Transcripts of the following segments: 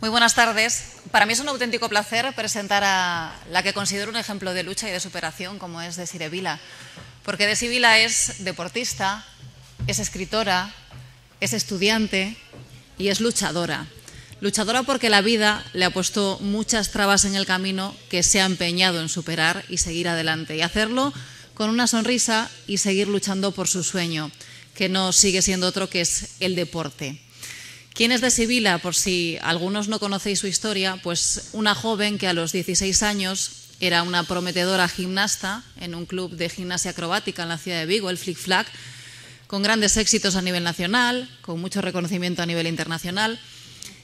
Muy buenas tardes. Para mí es un auténtico placer presentar a la que considero un ejemplo de lucha y de superación, como es de Vila. Porque de Vila es deportista, es escritora, es estudiante y es luchadora. Luchadora porque la vida le ha puesto muchas trabas en el camino que se ha empeñado en superar y seguir adelante. Y hacerlo con una sonrisa y seguir luchando por su sueño, que no sigue siendo otro que es el deporte. ¿Quién es de Sibila? Por si algunos no conocéis su historia, pues una joven que a los 16 años era una prometedora gimnasta en un club de gimnasia acrobática en la ciudad de Vigo, el Flick Flag, con grandes éxitos a nivel nacional, con mucho reconocimiento a nivel internacional,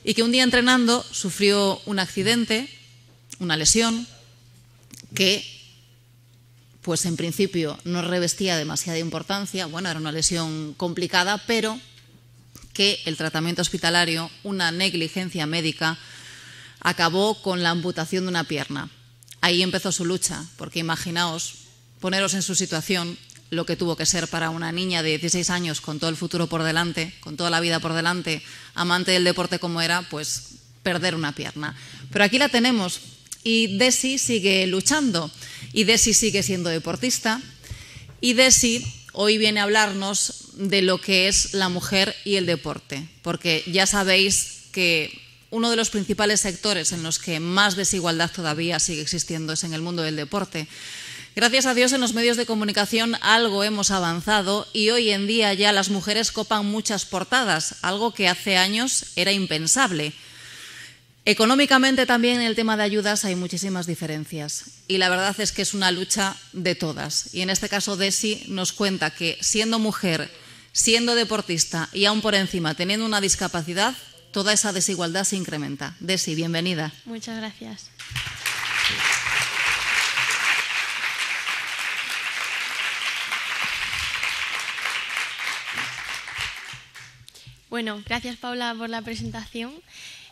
y que un día entrenando sufrió un accidente, una lesión, que pues en principio no revestía demasiada importancia, bueno, era una lesión complicada, pero que el tratamiento hospitalario, una negligencia médica, acabó con la amputación de una pierna. Ahí empezó su lucha, porque imaginaos, poneros en su situación, lo que tuvo que ser para una niña de 16 años con todo el futuro por delante, con toda la vida por delante, amante del deporte como era, pues perder una pierna. Pero aquí la tenemos y Desi sigue luchando y Desi sigue siendo deportista y Desi hoy viene a hablarnos de lo que es la mujer y el deporte, porque ya sabéis que uno de los principales sectores en los que más desigualdad todavía sigue existiendo es en el mundo del deporte. Gracias a Dios en los medios de comunicación algo hemos avanzado y hoy en día ya las mujeres copan muchas portadas, algo que hace años era impensable. Económicamente también en el tema de ayudas hay muchísimas diferencias y la verdad es que es una lucha de todas. Y en este caso Desi nos cuenta que siendo mujer, siendo deportista y aún por encima teniendo una discapacidad, toda esa desigualdad se incrementa. Desi, bienvenida. Muchas gracias. Bueno, gracias Paula por la presentación.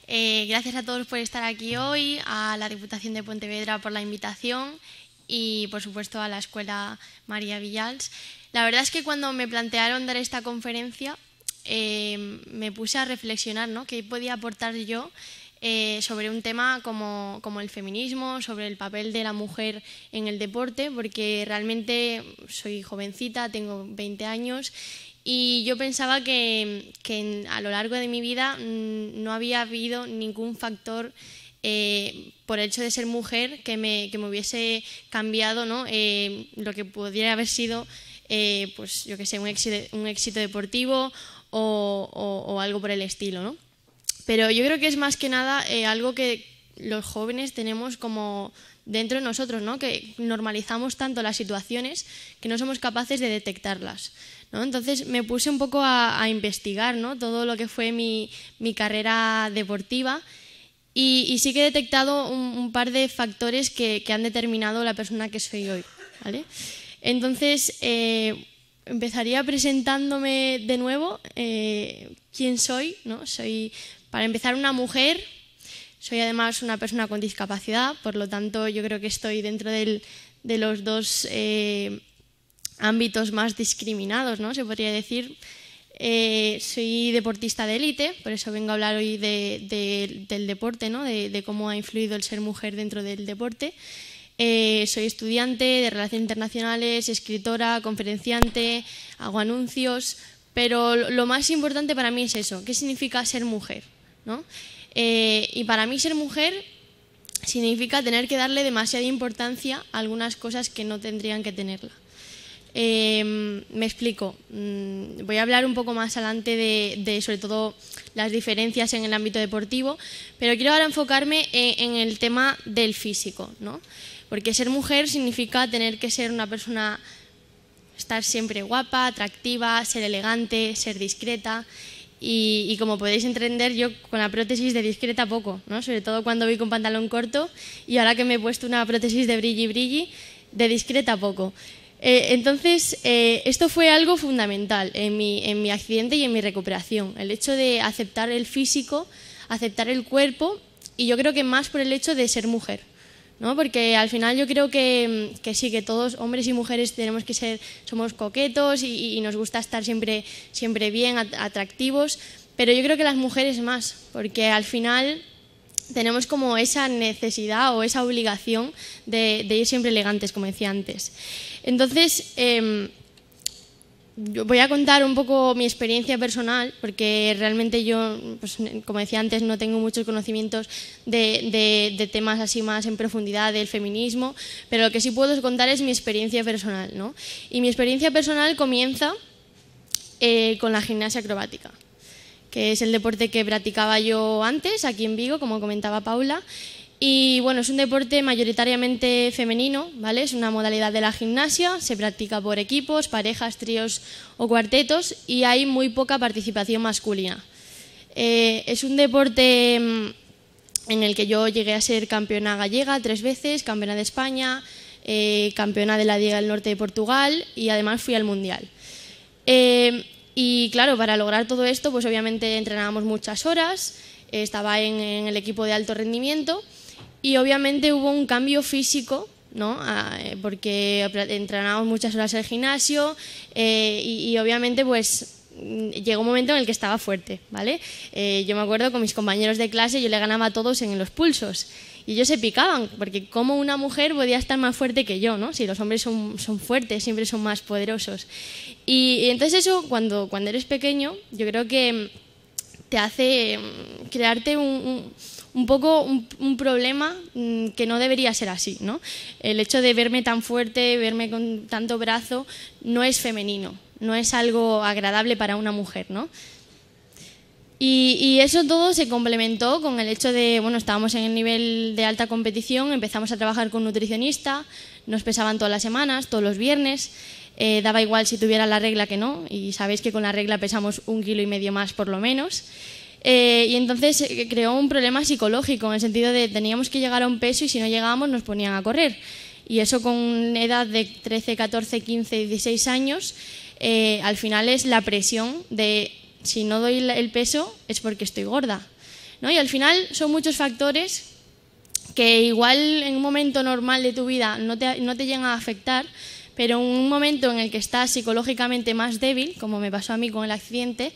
Eh, gracias a todos por estar aquí hoy, a la Diputación de Pontevedra por la invitación y, por supuesto, a la Escuela María Villals. La verdad es que cuando me plantearon dar esta conferencia eh, me puse a reflexionar ¿no? qué podía aportar yo eh, sobre un tema como, como, el feminismo, sobre el papel de la mujer en el deporte, porque realmente soy jovencita, tengo 20 años y yo pensaba que, a lo largo de mi vida mm, no había habido ningún factor eh, por el hecho de ser mujer que me, hubiese cambiado eh, lo que podría haber sido, eh, pues, yo que sé, un éxito, deportivo o, algo por el estilo. ¿no? Pero yo creo que es más que nada algo que los jóvenes tenemos como dentro de nosotros, ¿no? que normalizamos tanto las situaciones que no somos capaces de detectarlas. Entonces me puse un poco a, investigar ¿no? todo lo que fue mi, carrera deportiva y, sí que he detectado un, par de factores que, han determinado la persona que soy hoy. ¿vale? Entonces eh, empezaría presentándome de nuevo eh, quién soy. ¿no? Soy, para empezar, una mujer. Soy además una persona con discapacidad, por lo tanto yo creo que estoy dentro de los dos... Eh, ámbitos más discriminados, ¿no? Se podría decir. Eh, soy deportista de élite, por eso vengo a hablar hoy del deporte, ¿no? de, cómo ha influido el ser mujer dentro del deporte. Eh, soy estudiante de Relaciones Internacionales, escritora, conferenciante, hago anuncios, pero lo más importante para mí es eso, ¿qué significa ser mujer? Eh, y para mí ser mujer significa tener que darle demasiada importancia a algunas cosas que no tendrían que tenerla. Em, me explico. Mm, voy a hablar un poco más adelante de, sobre todo las diferencias en el ámbito deportivo, pero quiero ahora enfocarme en, el tema del físico, ¿no? Porque ser mujer significa tener que ser una persona, estar siempre guapa, atractiva, ser elegante, ser discreta. Y, y, como podéis entender, yo con la prótesis de discreta poco, ¿no? sobre todo cuando voy con pantalón corto y ahora que me he puesto una prótesis de brilli brilli, de discreta poco. Eh, entonces, eh, esto fue algo fundamental en mi, en mi accidente y en mi recuperación, el hecho de aceptar el físico, aceptar el cuerpo y yo creo que más por el hecho de ser mujer. ¿no? Porque al final yo creo que, mm, sí, que todos, hombres y mujeres, tenemos que ser, somos coquetos y, nos gusta estar siempre, siempre bien, atractivos, pero yo creo que las mujeres más, porque al final tenemos como esa necesidad o esa obligación de, de ir siempre elegantes, como decía antes. Entonces, em, voy a contar un poco mi experiencia personal, porque realmente yo, pues, como decía antes, no tengo muchos conocimientos de, temas así más en profundidad del feminismo, pero lo que sí puedo contar es mi experiencia personal. ¿no? Y mi experiencia personal comienza eh, con la gimnasia acrobática que es el deporte que practicaba yo antes aquí en Vigo, como comentaba Paula, bueno, es un deporte mayoritariamente femenino, ¿vale? Es una modalidad de la gimnasia, se practica por equipos, parejas, tríos o cuartetos y hay muy poca participación masculina. Eh, es un deporte mm, en el que yo llegué a ser campeona gallega tres veces, campeona de España, eh, campeona de la Liga del Norte de Portugal y además fui al Mundial. Eh, y claro, para lograr todo esto, pues obviamente entrenábamos muchas horas, estaba en el equipo de alto rendimiento y obviamente hubo un cambio físico, ¿no? Ah, eh, porque entrenábamos muchas horas en el gimnasio eh, y, obviamente pues mm, llegó un momento en el que estaba fuerte, ¿vale? Eh, yo me acuerdo con mis compañeros de clase yo le ganaba a todos en los pulsos y ellos se picaban, porque ¿cómo una mujer podía estar más fuerte que yo, ¿no? Si los hombres son, son fuertes, siempre son más poderosos. Y, entonces eso, cuando, cuando eres pequeño, yo creo que te hace mm, crearte un un poco un, problema mm, que no debería ser así, ¿no? El hecho de verme tan fuerte, verme con tanto brazo, no es femenino, no es algo agradable para una mujer, ¿no? Y, eso todo se complementó con el hecho de, bueno, estábamos en el nivel de alta competición, empezamos a trabajar con nutricionista, nos pesaban todas las semanas, todos los viernes, eh, daba igual si tuviera la regla que no, y sabéis que con la regla pesamos un kilo y medio más por lo menos. Eh, y entonces eh, creó un problema psicológico, en el sentido de teníamos que llegar a un peso y si no llegábamos nos ponían a correr. Y eso con una edad de 13, 14, 15, 16 años, eh, al final es la presión de si no doy el peso es porque estoy gorda. ¿no? Y al final son muchos factores que igual en un momento normal de tu vida no te, no te llegan a afectar, pero en un momento en el que estás psicológicamente más débil, como me pasó a mí con el accidente,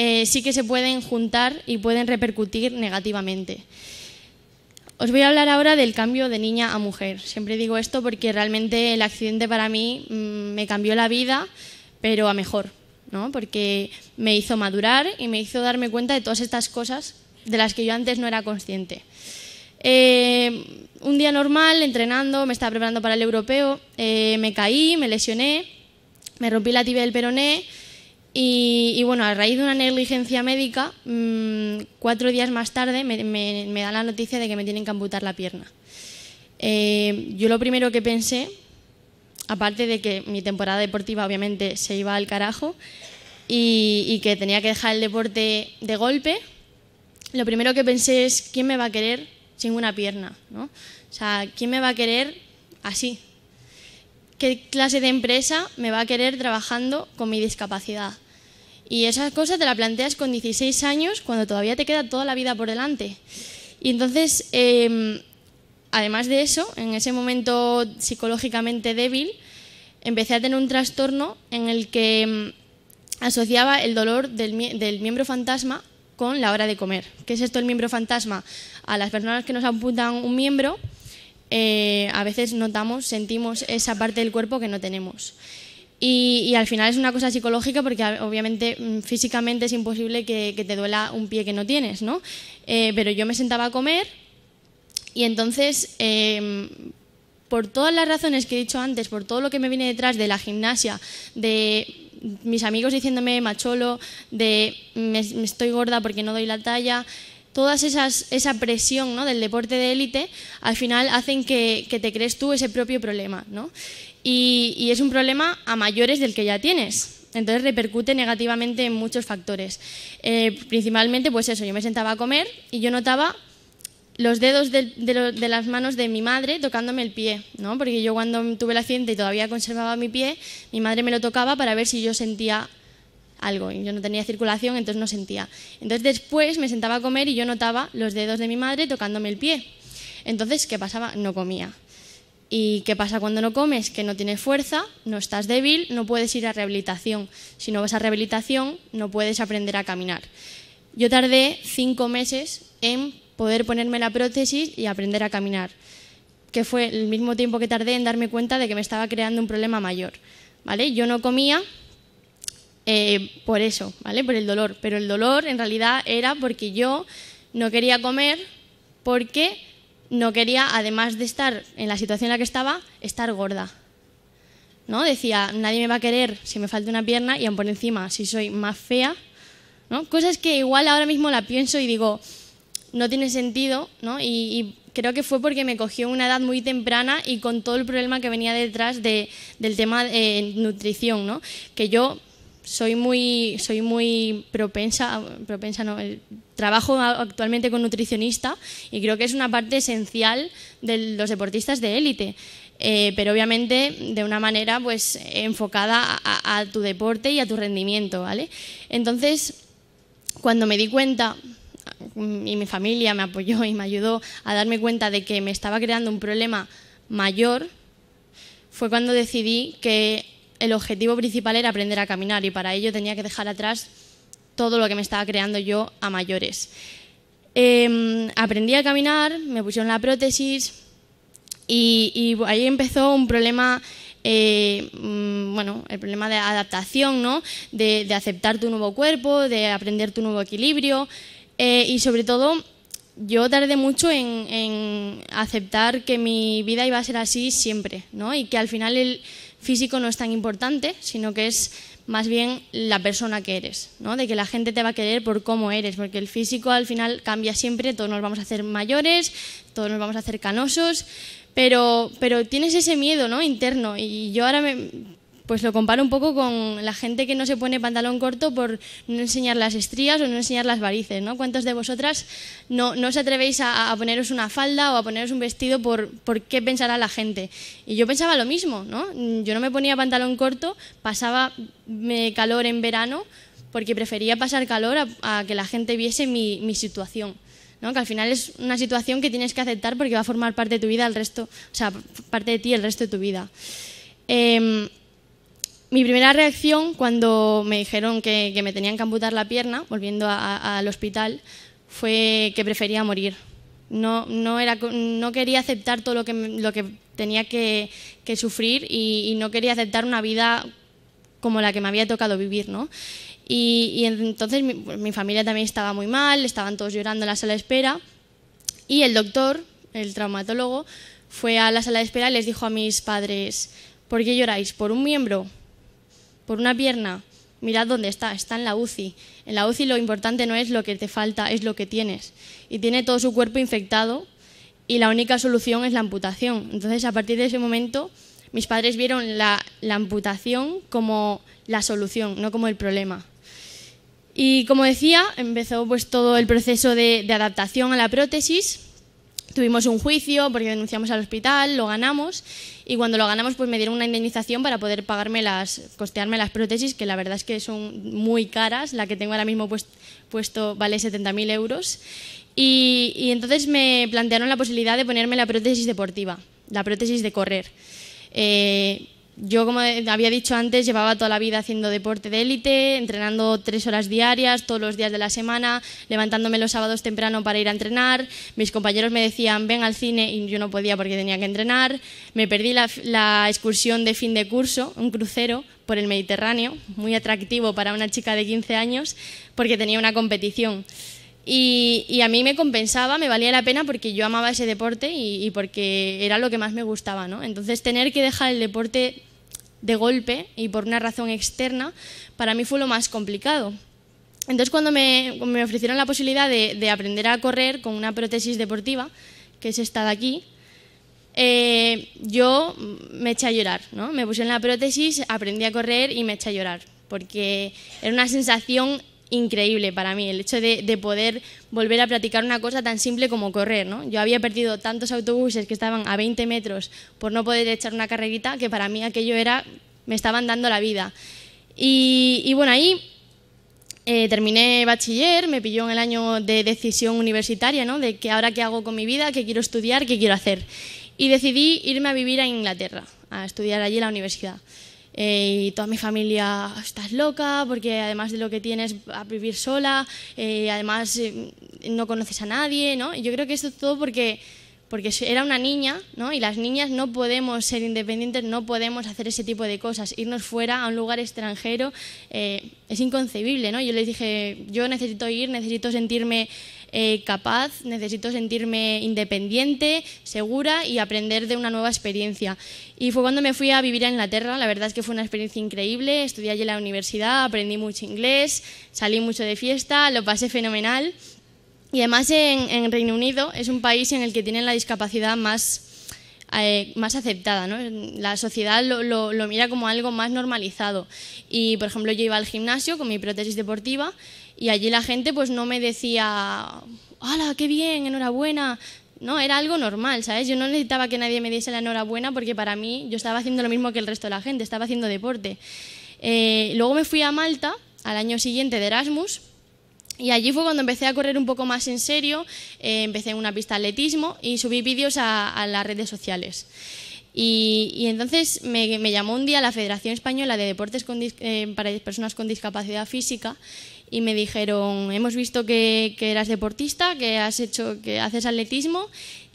eh, sí que se pueden juntar y pueden repercutir negativamente. Os voy a hablar ahora del cambio de niña a mujer. Siempre digo esto porque realmente el accidente para mí mm, me cambió la vida, pero a mejor, ¿no? porque me hizo madurar y me hizo darme cuenta de todas estas cosas de las que yo antes no era consciente. Eh, un día normal, entrenando, me estaba preparando para el europeo, eh, me caí, me lesioné, me rompí la tibia del peroné, y, bueno, a raíz de una negligencia médica, mm, cuatro días más tarde me, da dan la noticia de que me tienen que amputar la pierna. Eh, yo lo primero que pensé, aparte de que mi temporada deportiva obviamente se iba al carajo y, que tenía que dejar el deporte de golpe, lo primero que pensé es quién me va a querer sin una pierna, ¿no? O sea, ¿quién me va a querer así? ¿Qué clase de empresa me va a querer trabajando con mi discapacidad? Y esas cosas te la planteas con 16 años, cuando todavía te queda toda la vida por delante. Y entonces, em, además de eso, en ese momento psicológicamente débil, empecé a tener un trastorno en el que em, asociaba el dolor del, miembro fantasma con la hora de comer. ¿Qué es esto el miembro fantasma? A las personas que nos apuntan un miembro, eh, a veces notamos, sentimos esa parte del cuerpo que no tenemos. Y, al final es una cosa psicológica porque obviamente mm, físicamente es imposible que, te duela un pie que no tienes, ¿no? Eh, pero yo me sentaba a comer y entonces, em, por todas las razones que he dicho antes, por todo lo que me viene detrás de la gimnasia, de mis amigos diciéndome macholo, de me, estoy gorda porque no doy la talla, toda esa presión ¿no? del deporte de élite, al final hacen que, que, te crees tú ese propio problema. ¿no? y, es un problema a mayores del que ya tienes. Entonces repercute negativamente en muchos factores. Eh, principalmente, pues eso, yo me sentaba a comer y yo notaba los dedos de, las manos de mi madre tocándome el pie, ¿no? Porque yo cuando tuve el accidente y todavía conservaba mi pie, mi madre me lo tocaba para ver si yo sentía algo. Y yo no tenía circulación, entonces no sentía. Entonces después me sentaba a comer y yo notaba los dedos de mi madre tocándome el pie. Entonces, ¿qué pasaba? No comía. ¿Y qué pasa cuando no comes? Que no tienes fuerza, no estás débil, no puedes ir a rehabilitación. Si no vas a rehabilitación, no puedes aprender a caminar. Yo tardé cinco meses en poder ponerme la prótesis y aprender a caminar, que fue el mismo tiempo que tardé en darme cuenta de que me estaba creando un problema mayor. ¿vale? Yo no comía eh, por eso, ¿vale? por el dolor, pero el dolor en realidad era porque yo no quería comer porque no quería, además de estar en la situación en la que estaba, estar gorda. ¿No? Decía, nadie me va a querer si me falta una pierna y aún por encima, si soy más fea. ¿no? Cosas que igual ahora mismo la pienso y digo, no tiene sentido, ¿no? Y, creo que fue porque me cogió una edad muy temprana y con todo el problema que venía detrás del tema de eh, nutrición, ¿no? Que yo soy muy, soy muy propensa, propensa trabajo actualmente con nutricionista y creo que es una parte esencial de los deportistas de élite. Eh, pero obviamente de una manera pues enfocada a, tu deporte y a tu rendimiento, ¿vale? Entonces, cuando me di cuenta y mi familia me apoyó y me ayudó a darme cuenta de que me estaba creando un problema mayor, fue cuando decidí que el objetivo principal era aprender a caminar y para ello tenía que dejar atrás todo lo que me estaba creando yo a mayores. Em, aprendí a caminar, me pusieron la prótesis y, ahí empezó un problema eh, mm, bueno, el problema de adaptación, ¿no? de, aceptar tu nuevo cuerpo, de aprender tu nuevo equilibrio eh, y sobre todo yo tardé mucho en, aceptar que mi vida iba a ser así siempre ¿no? y que al final el, físico no es tan importante, sino que es más bien la persona que eres, ¿no? de que la gente te va a querer por cómo eres, porque el físico al final cambia siempre, todos nos vamos a hacer mayores, todos nos vamos a hacer canosos, pero, pero tienes ese miedo ¿no? interno y yo ahora me, pues lo comparo un poco con la gente que no se pone pantalón corto por no enseñar las estrías o no enseñar las varices, ¿no? ¿Cuántos de vosotras no, no os atrevéis a, poneros una falda o a poneros un vestido por, por qué pensará la gente? Y yo pensaba lo mismo, ¿no? Yo no me ponía pantalón corto, pasaba calor en verano porque prefería pasar calor a, que la gente viese mi, mi situación. ¿no? que al final es una situación que tienes que aceptar porque va a formar parte de tu vida el resto, o sea, parte de ti el resto de tu vida. Em, mi primera reacción cuando me dijeron que, me tenían que amputar la pierna, volviendo al hospital, fue que prefería morir. No, no, era, no quería aceptar todo lo que, lo que tenía que, sufrir y, no quería aceptar una vida como la que me había tocado vivir, ¿no? Y, entonces mi, pues, mi familia también estaba muy mal, estaban todos llorando en la sala de espera y el doctor, el traumatólogo, fue a la sala de espera y les dijo a mis padres, ¿por qué lloráis? ¿Por un miembro? por una pierna, mirad dónde está, está en la UCI. En la UCI lo importante no es lo que te falta, es lo que tienes. Y tiene todo su cuerpo infectado y la única solución es la amputación. Entonces, a partir de ese momento, mis padres vieron la, amputación como la solución, no como el problema. Y como decía, empezó pues todo el proceso de adaptación a la prótesis Tuvimos un juicio porque denunciamos al hospital, lo ganamos y cuando lo ganamos pues me dieron una indemnización para poder pagarme las, costearme las prótesis que la verdad es que son muy caras, la que tengo ahora mismo pues, puesto vale 70.000 euros y, entonces me plantearon la posibilidad de ponerme la prótesis deportiva, la prótesis de correr. Eh, yo, como había dicho antes, llevaba toda la vida haciendo deporte de élite, entrenando tres horas diarias, todos los días de la semana, levantándome los sábados temprano para ir a entrenar. Mis compañeros me decían, ven al cine, y yo no podía porque tenía que entrenar. Me perdí la, excursión de fin de curso, un crucero por el Mediterráneo, muy atractivo para una chica de 15 años, porque tenía una competición. Y, a mí me compensaba, me valía la pena porque yo amaba ese deporte y, y porque era lo que más me gustaba, ¿no? Entonces tener que dejar el deporte de golpe y por una razón externa, para mí fue lo más complicado. Entonces cuando me, ofrecieron la posibilidad de, aprender a correr con una prótesis deportiva, que es esta de aquí, eh, yo me eché a llorar, ¿no? Me puse en la prótesis, aprendí a correr y me eché a llorar, porque era una sensación increíble para mí, el hecho de, poder volver a practicar una cosa tan simple como correr. ¿no? Yo había perdido tantos autobuses que estaban a 20 metros por no poder echar una carrerita que para mí aquello era, me estaban dando la vida. Y, bueno, ahí eh, terminé bachiller, me pilló en el año de decisión universitaria, ¿no? de que ahora qué hago con mi vida, qué quiero estudiar, qué quiero hacer. Y decidí irme a vivir a Inglaterra, a estudiar allí la universidad. Eh, y toda mi familia, estás loca, porque además de lo que tienes, a vivir sola, eh, además eh, no conoces a nadie, ¿no? Y yo creo que esto es todo porque, porque era una niña, ¿no? Y las niñas no podemos ser independientes, no podemos hacer ese tipo de cosas. Irnos fuera a un lugar extranjero es inconcebible, ¿no? Yo les dije, yo necesito ir, necesito sentirme eh, capaz, necesito sentirme independiente, segura y aprender de una nueva experiencia. Y fue cuando me fui a vivir a Inglaterra, la verdad es que fue una experiencia increíble, estudié allí en la universidad, aprendí mucho inglés, salí mucho de fiesta, lo pasé fenomenal. Y además en, Reino Unido es un país en el que tienen la discapacidad más eh, más aceptada. La sociedad lo, mira como algo más normalizado. Y, por ejemplo, yo iba al gimnasio con mi prótesis deportiva y allí la gente pues no me decía, hola qué bien, enhorabuena! No, era algo normal, ¿sabes? Yo no necesitaba que nadie me diese la enhorabuena porque para mí yo estaba haciendo lo mismo que el resto de la gente, estaba haciendo deporte. Eh, luego me fui a Malta al año siguiente de Erasmus y allí fue cuando empecé a correr un poco más en serio, eh, empecé en una pista de atletismo y subí vídeos a, las redes sociales. Y, entonces me, llamó un día la Federación Española de Deportes eh, para Personas con Discapacidad Física y me dijeron, hemos visto que, eras deportista, que has hecho, que haces atletismo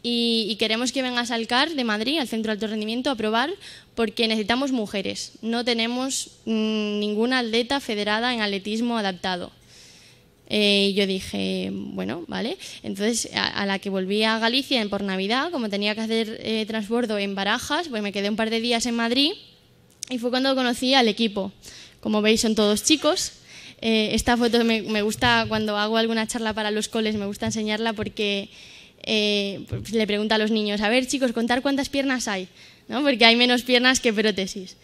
y, queremos que vengas al CAR de Madrid, al Centro de Alto Rendimiento, a probar porque necesitamos mujeres. No tenemos mm, ninguna atleta federada en atletismo adaptado. Eh, y yo dije, bueno, vale. Entonces, a, la que volví a Galicia por Navidad, como tenía que hacer eh, transbordo en Barajas, pues me quedé un par de días en Madrid y fue cuando conocí al equipo. Como veis, son todos chicos. Eh, esta foto me, gusta cuando hago alguna charla para los coles, me gusta enseñarla porque eh, pues, le pregunta a los niños, a ver chicos, contar cuántas piernas hay, ¿no? porque hay menos piernas que prótesis.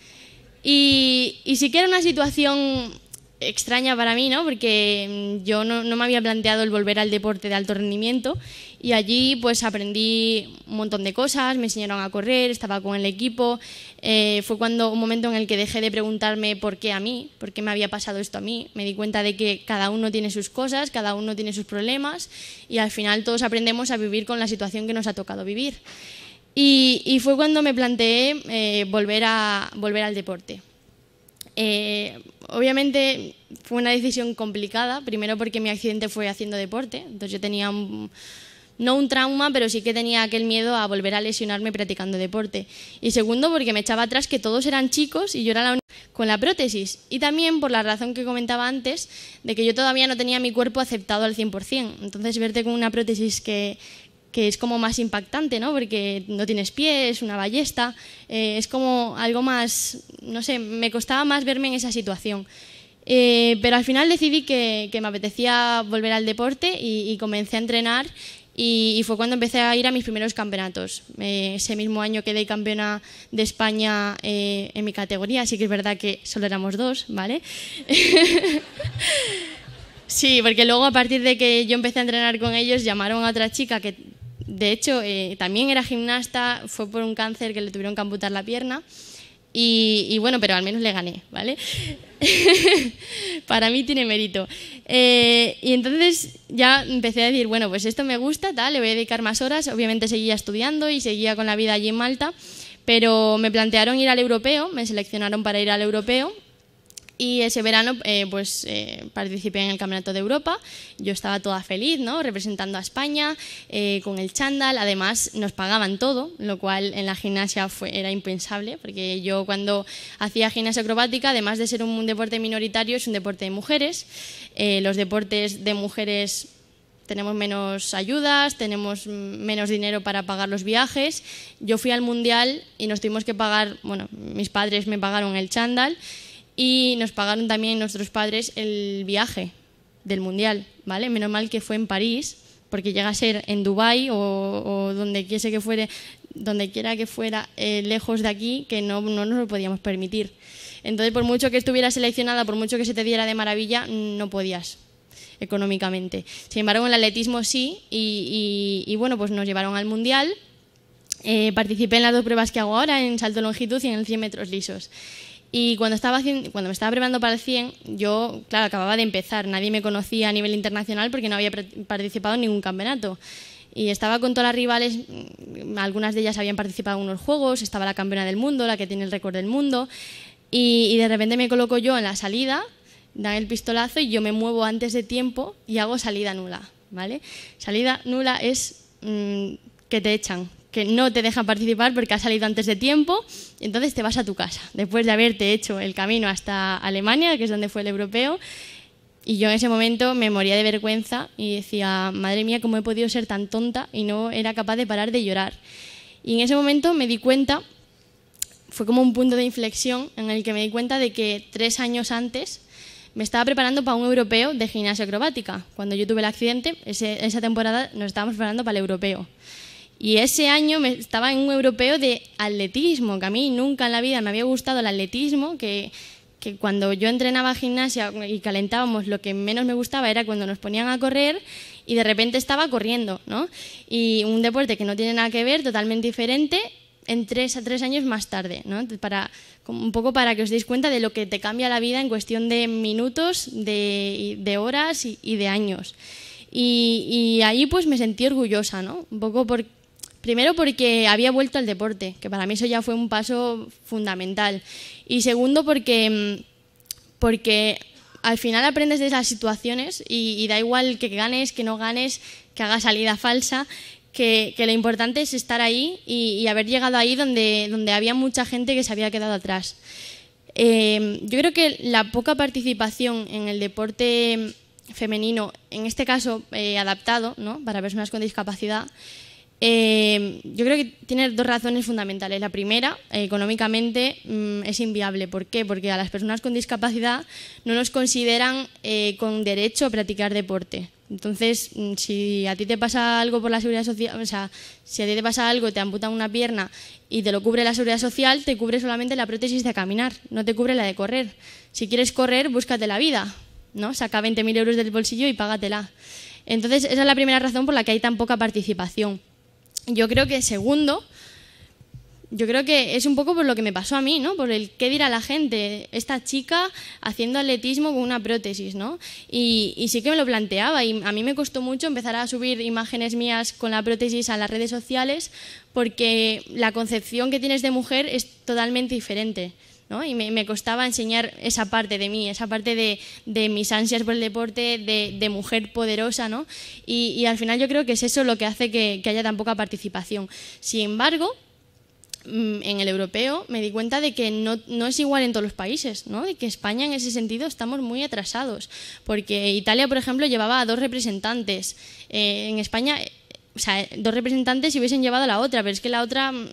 Y, y sí una situación extraña para mí, ¿no? Porque mm, yo no, me había planteado el volver al deporte de alto rendimiento y allí pues aprendí un montón de cosas, me enseñaron a correr, estaba con el equipo, eh, fue cuando un momento en el que dejé de preguntarme por qué a mí, por qué me había pasado esto a mí, me di cuenta de que cada uno tiene sus cosas, cada uno tiene sus problemas y al final todos aprendemos a vivir con la situación que nos ha tocado vivir. Y, fue cuando me planteé eh, volver, a, volver al deporte. Eh, obviamente fue una decisión complicada, primero porque mi accidente fue haciendo deporte, entonces yo tenía no un trauma, pero sí que tenía aquel miedo a volver a lesionarme practicando deporte. Y segundo, porque me echaba atrás que todos eran chicos y yo era la única con la prótesis. Y también por la razón que comentaba antes, de que yo todavía no tenía mi cuerpo aceptado al 100%. Entonces, verte con una prótesis que, que es como más impactante, ¿no? Porque no tienes pies, una ballesta, eh, es como algo más, no sé, me costaba más verme en esa situación. Eh, pero al final decidí que, me apetecía volver al deporte y, comencé a entrenar y, fue cuando empecé a ir a mis primeros campeonatos. Eh, ese mismo año quedé campeona de España en mi categoría, así que es verdad que solo éramos dos, ¿vale? Sí, porque luego a partir de que yo empecé a entrenar con ellos, llamaron a otra chica que de hecho, eh, también era gimnasta, fue por un cáncer que le tuvieron que amputar la pierna. Y, bueno, pero al menos le gané, ¿vale? Para mí tiene mérito. Eh, y entonces ya empecé a decir, bueno, pues esto me gusta, le voy a dedicar más horas. Obviamente seguía estudiando y seguía con la vida allí en Malta, pero me plantearon ir al europeo, me seleccionaron para ir al europeo y ese verano eh, pues eh, participé en el Campeonato de Europa, yo estaba toda feliz, ¿no? representando a España eh, con el chándal, además nos pagaban todo, lo cual en la gimnasia fue, era impensable, porque yo cuando hacía gimnasia acrobática, además de ser un, deporte minoritario, es un deporte de mujeres, los deportes de mujeres tenemos menos ayudas, tenemos menos dinero para pagar los viajes. Yo fui al mundial y nos tuvimos que pagar, bueno, mis padres me pagaron el chándal y nos pagaron también nuestros padres el viaje del Mundial, ¿vale? Menos mal que fue en París, porque llega a ser en Dubái o, donde, quiese que donde quiera que fuera eh, lejos de aquí, que no, nos lo podíamos permitir. Entonces, por mucho que estuviera seleccionada, por mucho que se te diera de maravilla, no podías económicamente. Sin embargo, en el atletismo sí, y, bueno, pues nos llevaron al Mundial. Eh, participé en las dos pruebas que hago ahora, en salto longitud y en el 100 metros lisos. Y cuando, estaba, cuando me estaba preparando para el 100, yo, claro, acababa de empezar. Nadie me conocía a nivel internacional porque no había participado en ningún campeonato. Y estaba con todas las rivales, mm, algunas de ellas habían participado en unos juegos, estaba la campeona del mundo, la que tiene el récord del mundo. Y, de repente me coloco yo en la salida, dan el pistolazo y yo me muevo antes de tiempo y hago salida nula. ¿vale? Salida nula es mm, que te echan, que no te dejan participar porque has salido antes de tiempo, entonces te vas a tu casa, después de haberte hecho el camino hasta Alemania, que es donde fue el europeo, y yo en ese momento me moría de vergüenza y decía, madre mía, ¿cómo he podido ser tan tonta? Y no era capaz de parar de llorar. Y en ese momento me di cuenta, fue como un punto de inflexión en el que me di cuenta de que tres años antes me estaba preparando para un europeo de gimnasia acrobática. Cuando yo tuve el accidente, esa temporada nos estábamos preparando para el europeo. Y ese año estaba en un europeo de atletismo, que a mí nunca en la vida me había gustado el atletismo, que, que cuando yo entrenaba gimnasia y calentábamos, lo que menos me gustaba era cuando nos ponían a correr y de repente estaba corriendo, ¿no? Y un deporte que no tiene nada que ver, totalmente diferente, en tres a tres años más tarde, ¿no? Para, un poco para que os deis cuenta de lo que te cambia la vida en cuestión de minutos, de, de horas y, de años. Y, y ahí pues me sentí orgullosa, ¿no? Un poco porque Primero porque había vuelto al deporte, que para mí eso ya fue un paso fundamental. Y segundo porque, mm, porque al final aprendes de esas situaciones y, da igual que ganes, que no ganes, que haga salida falsa, que, lo importante es estar ahí y, haber llegado ahí donde, donde había mucha gente que se había quedado atrás. Em, yo creo que la poca participación en el deporte femenino, en este caso eh, adaptado ¿no? para personas con discapacidad, eh, yo creo que tiene dos razones fundamentales. La primera, económicamente mm, es inviable. ¿Por qué? Porque a las personas con discapacidad no nos consideran eh, con derecho a practicar deporte. Entonces, mm, si a ti te pasa algo por la seguridad social, o sea, si a ti te pasa algo, te amputan una pierna y te lo cubre la seguridad social, te cubre solamente la prótesis de caminar, no te cubre la de correr. Si quieres correr, búscate la vida, ¿no? Saca 20.000 euros del bolsillo y págatela. Entonces, esa es la primera razón por la que hay tan poca participación. Yo creo que segundo, yo creo que es un poco por lo que me pasó a mí, ¿no? Por el qué dirá la gente, esta chica haciendo atletismo con una prótesis, ¿no? Y, y, sí que me lo planteaba y a mí me costó mucho empezar a subir imágenes mías con la prótesis a las redes sociales porque la concepción que tienes de mujer es totalmente diferente. Y me, costaba enseñar esa parte de mí, esa parte de, mis ansias por el deporte, de, mujer poderosa, ¿no? Y, al final yo creo que es eso lo que hace que, haya tan poca participación. Sin embargo, mm, en el europeo me di cuenta de que no, no, es igual en todos los países, ¿no? de que España en ese sentido estamos muy atrasados, porque Italia, por ejemplo, llevaba a dos representantes. Eh, en España, o sea, dos representantes y hubiesen llevado a la otra, pero es que la otra mm,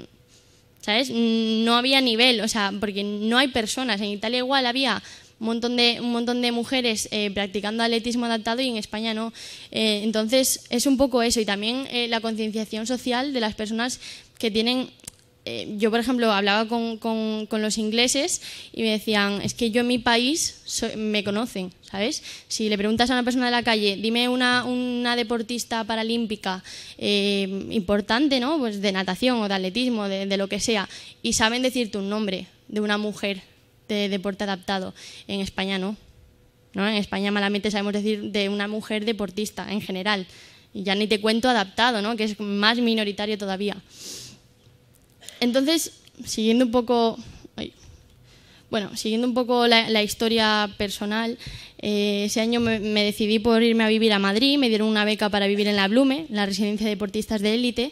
¿sabes? No había nivel, o sea, porque no hay personas. En Italia igual había un montón de, un montón de mujeres eh, practicando atletismo adaptado y en España no. Eh, entonces es un poco eso y también eh, la concienciación social de las personas que tienen eh, yo, por ejemplo, hablaba con, los ingleses y me decían, es que yo en mi país me conocen, ¿sabes? Si le preguntas a una persona de la calle, dime una, deportista paralímpica eh, importante, ¿no? Pues de natación o de atletismo, de, lo que sea, y saben decirte un nombre de una mujer de deporte adaptado. En España no. ¿no? En España malamente sabemos decir de una mujer deportista en general. Y ya ni te cuento adaptado, ¿no? que es más minoritario todavía. Entonces, siguiendo un poco, bueno, siguiendo un poco la, historia personal, eh, ese año me, decidí por irme a vivir a Madrid, me dieron una beca para vivir en la Blume, la residencia de deportistas de élite,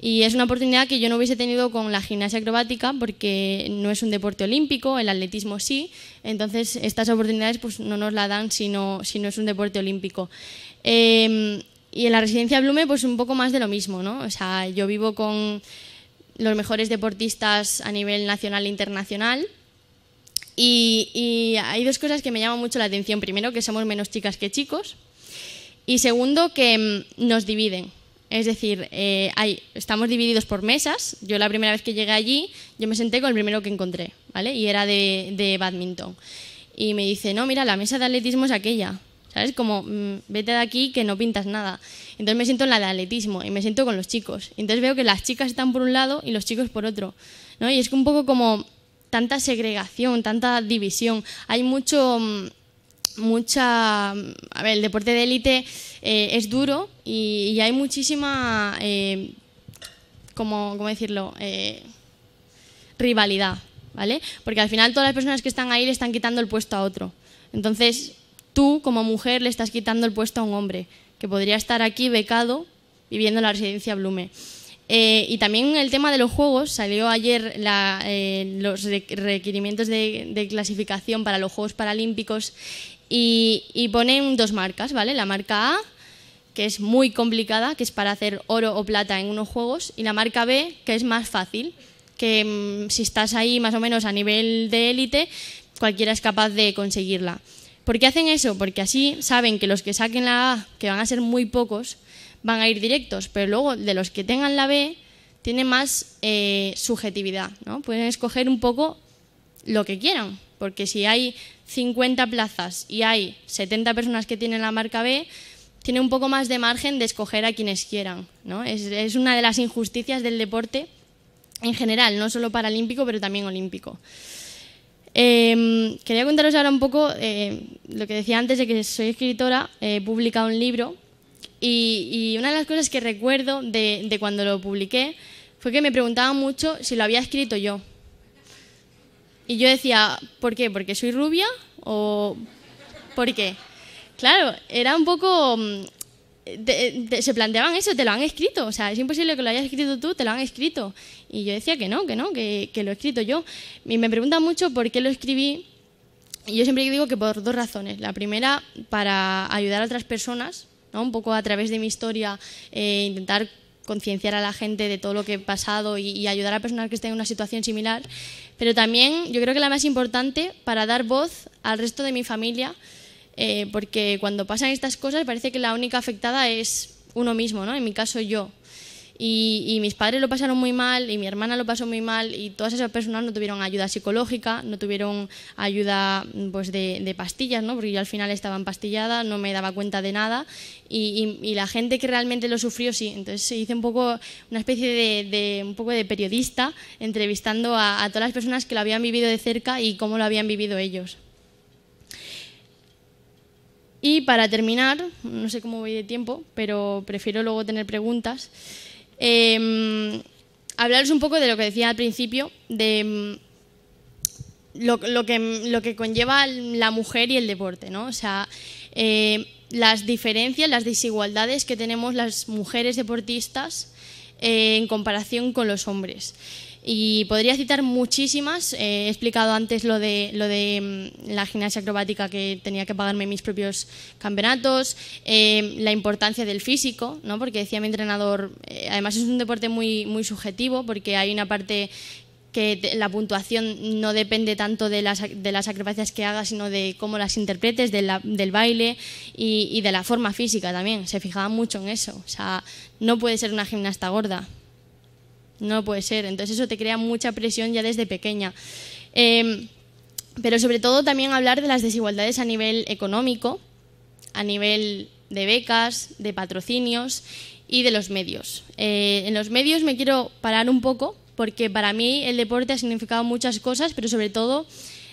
y es una oportunidad que yo no hubiese tenido con la gimnasia acrobática porque no es un deporte olímpico, el atletismo sí, entonces estas oportunidades pues, no nos la dan si no, si no es un deporte olímpico. Em, y en la residencia Blume pues un poco más de lo mismo, ¿no? O sea, yo vivo con los mejores deportistas a nivel nacional e internacional. Y, hay dos cosas que me llaman mucho la atención. Primero, que somos menos chicas que chicos. Y segundo, que mm, nos dividen. Es decir, eh, hay, estamos divididos por mesas. Yo la primera vez que llegué allí, yo me senté con el primero que encontré, ¿vale? Y era de, de badminton. Y me dice, no, mira, la mesa de atletismo es aquella. ¿Sabes? Como, mm, vete de aquí que no pintas nada. Entonces me siento en la de atletismo y me siento con los chicos. Entonces veo que las chicas están por un lado y los chicos por otro. Y es un poco como tanta segregación, tanta división. Hay mucho... Mm, mucha... A ver, el deporte de élite eh, es duro y, hay muchísima... Eh, como, ¿Cómo decirlo? Eh, rivalidad, ¿vale? Porque al final todas las personas que están ahí le están quitando el puesto a otro. Entonces, tú como mujer le estás quitando el puesto a un hombre que podría estar aquí becado viviendo en la residencia Blume. Eh, y también el tema de los juegos, salió ayer eh, los requerimientos de, clasificación para los Juegos Paralímpicos y, ponen dos marcas, ¿vale? La marca A, que es muy complicada, que es para hacer oro o plata en unos juegos, y la marca B, que es más fácil, que mm, si estás ahí más o menos a nivel de élite, cualquiera es capaz de conseguirla. ¿Por qué hacen eso? Porque así saben que los que saquen la A, que van a ser muy pocos, van a ir directos, pero luego de los que tengan la B, tiene más eh, subjetividad, ¿no? Pueden escoger un poco lo que quieran, porque si hay 50 plazas y hay 70 personas que tienen la marca B, tiene un poco más de margen de escoger a quienes quieran, ¿no? Es, es una de las injusticias del deporte en general, no solo paralímpico, pero también olímpico. Em, quería contaros ahora un poco eh, lo que decía antes de que soy escritora, he publicado un libro y, una de las cosas que recuerdo de, de, cuando lo publiqué fue que me preguntaban mucho si lo había escrito yo. Y yo decía, ¿por qué? ¿Porque soy rubia? ¿O por qué? Claro, era un poco mm, se planteaban eso, te lo han escrito, o sea, es imposible que lo hayas escrito tú, te lo han escrito. Y yo decía que no, que no, que, lo he escrito yo. Y me preguntan mucho por qué lo escribí. Y yo siempre digo que por dos razones. La primera, para ayudar a otras personas, ¿no? un poco a través de mi historia, eh, intentar concienciar a la gente de todo lo que he pasado y, y, ayudar a personas que estén en una situación similar. Pero también yo creo que la más importante para dar voz al resto de mi familia eh, porque cuando pasan estas cosas parece que la única afectada es uno mismo, ¿no? En mi caso yo. Y, mis padres lo pasaron muy mal y mi hermana lo pasó muy mal y todas esas personas no tuvieron ayuda psicológica, no tuvieron ayuda mm, pues, de, pastillas, ¿no? porque yo al final estaba empastillada, no me daba cuenta de nada y, la gente que realmente lo sufrió sí. Entonces se hizo un poco una especie de, un poco de periodista entrevistando a todas las personas que lo habían vivido de cerca y cómo lo habían vivido ellos. Y para terminar, no sé cómo voy de tiempo, pero prefiero luego tener preguntas, em, hablaros un poco de lo que decía al principio, de em, lo, que, conlleva la mujer y el deporte, O sea, eh, las diferencias, las desigualdades que tenemos las mujeres deportistas eh, en comparación con los hombres. Y podría citar muchísimas. Eh, he explicado antes lo de, lo de mm, la gimnasia acrobática que tenía que pagarme mis propios campeonatos, eh, la importancia del físico, ¿no? porque decía mi entrenador, eh, además es un deporte muy, muy subjetivo porque hay una parte que la puntuación no depende tanto de las, de las, acrobacias que hagas, sino de cómo las interpretes, del baile y, y de la forma física también. Se fijaba mucho en eso. O sea, no puede ser una gimnasta gorda. No puede ser. Entonces eso te crea mucha presión ya desde pequeña. Em, pero sobre todo también hablar de las desigualdades a nivel económico, a nivel de becas, de patrocinios y de los medios. Eh, en los medios me quiero parar un poco porque para mí el deporte ha significado muchas cosas, pero sobre todo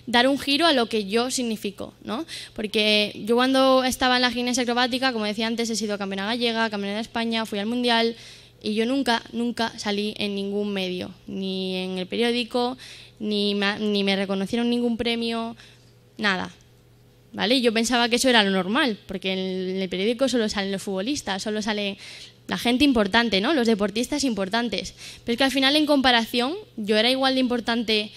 dar un giro a lo que yo significo, ¿no? Porque yo cuando estaba en la gimnasia acrobática, como decía antes, he sido campeona gallega, campeona de España, fui al mundial, y yo nunca, nunca salí en ningún medio, ni en el periódico, ni me, ni me reconocieron ningún premio, nada. ¿Vale? Yo pensaba que eso era lo normal, porque en el periódico solo salen los futbolistas, solo sale la gente importante, ¿no? Los deportistas importantes. Pero es que al final, en comparación, yo era igual de importante,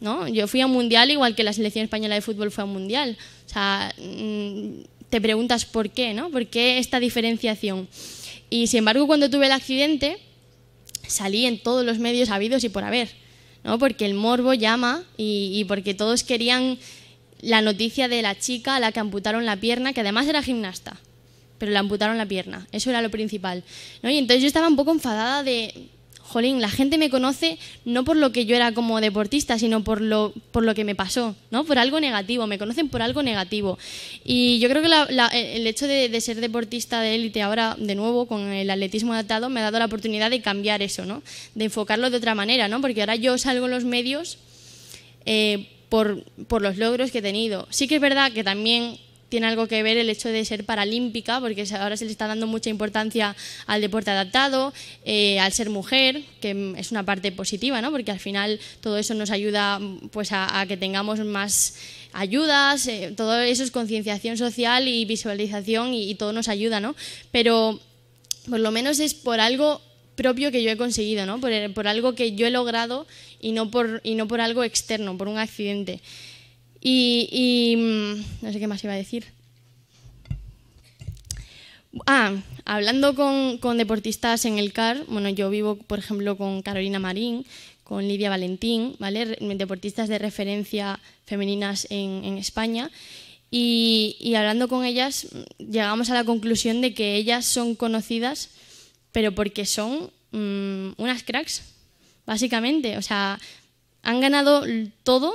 ¿no? Yo fui a mundial igual que la selección española de fútbol fue a un mundial. O sea, mm, te preguntas por qué, ¿no? ¿Por qué esta diferenciación? Y sin embargo, cuando tuve el accidente, salí en todos los medios habidos y por haber, ¿no? porque el morbo llama y, porque todos querían la noticia de la chica a la que amputaron la pierna, que además era gimnasta, pero le amputaron la pierna, eso era lo principal. ¿no? Y entonces yo estaba un poco enfadada de, jolín, la gente me conoce no por lo que yo era como deportista, sino por lo, por lo que me pasó, ¿no? Por algo negativo, me conocen por algo negativo. Y yo creo que eh, el hecho de, ser deportista de élite ahora, de nuevo, con el atletismo adaptado, me ha dado la oportunidad de cambiar eso, ¿no? De enfocarlo de otra manera, ¿no? Porque ahora yo salgo en los medios eh, por, por los logros que he tenido. Sí que es verdad que también tiene algo que ver el hecho de ser paralímpica, porque ahora se le está dando mucha importancia al deporte adaptado, eh, al ser mujer, que es una parte positiva, ¿no? porque al final todo eso nos ayuda pues, a, que tengamos más ayudas, eh, todo eso es concienciación social y visualización y, todo nos ayuda, ¿no? pero por lo menos es por algo propio que yo he conseguido, ¿no? por, por algo que yo he logrado y no por, y no por algo externo, por un accidente. Y, mm, no sé qué más iba a decir. Ah, hablando con, deportistas en el CAR, bueno, yo vivo, por ejemplo, con Carolina Marín, con Lidia Valentín, ¿vale? Deportistas de referencia femeninas en, España. Y, hablando con ellas, mm, llegamos a la conclusión de que ellas son conocidas, pero porque son mm, unas cracks, básicamente. O sea, han ganado todo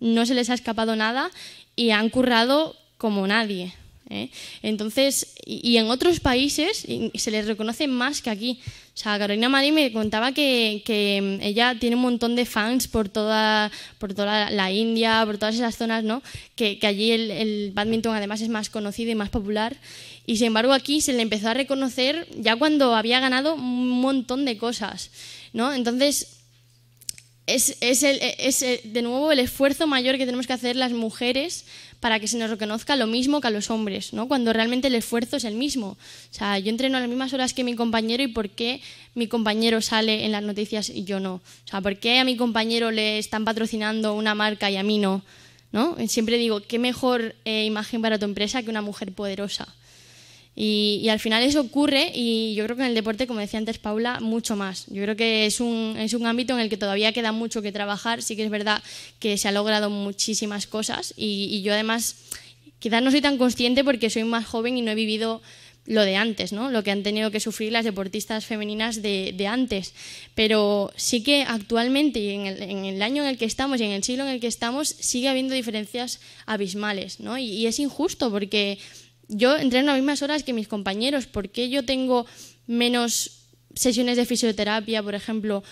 no se les ha escapado nada y han currado como nadie. ¿eh? Entonces, y, en otros países se les reconoce más que aquí. O sea, Carolina Marín me contaba que, mm, ella tiene un montón de fans por toda, por toda la India, por todas esas zonas, ¿no? Que, allí el, el badminton además es más conocido y más popular. Y sin embargo aquí se le empezó a reconocer ya cuando había ganado un montón de cosas, ¿no? Entonces, es, de nuevo el esfuerzo mayor que tenemos que hacer las mujeres para que se nos reconozca lo mismo que a los hombres, ¿no? cuando realmente el esfuerzo es el mismo. O sea, yo entreno a las mismas horas que mi compañero y por qué mi compañero sale en las noticias y yo no. O ¿por qué a mi compañero le están patrocinando una marca y a mí no? Siempre digo, qué mejor eh, imagen para tu empresa que una mujer poderosa. Y, al final eso ocurre y yo creo que en el deporte, como decía antes Paula, mucho más. Yo creo que es un, es un ámbito en el que todavía queda mucho que trabajar. Sí que es verdad que se han logrado muchísimas cosas y, yo además quizás no soy tan consciente porque soy más joven y no he vivido lo de antes, ¿no? lo que han tenido que sufrir las deportistas femeninas de, antes. Pero sí que actualmente, y en el, año en el que estamos y en el siglo en el que estamos, sigue habiendo diferencias abismales. y es injusto porque yo entreno a las mismas horas que mis compañeros, ¿por qué yo tengo menos sesiones de fisioterapia, por ejemplo?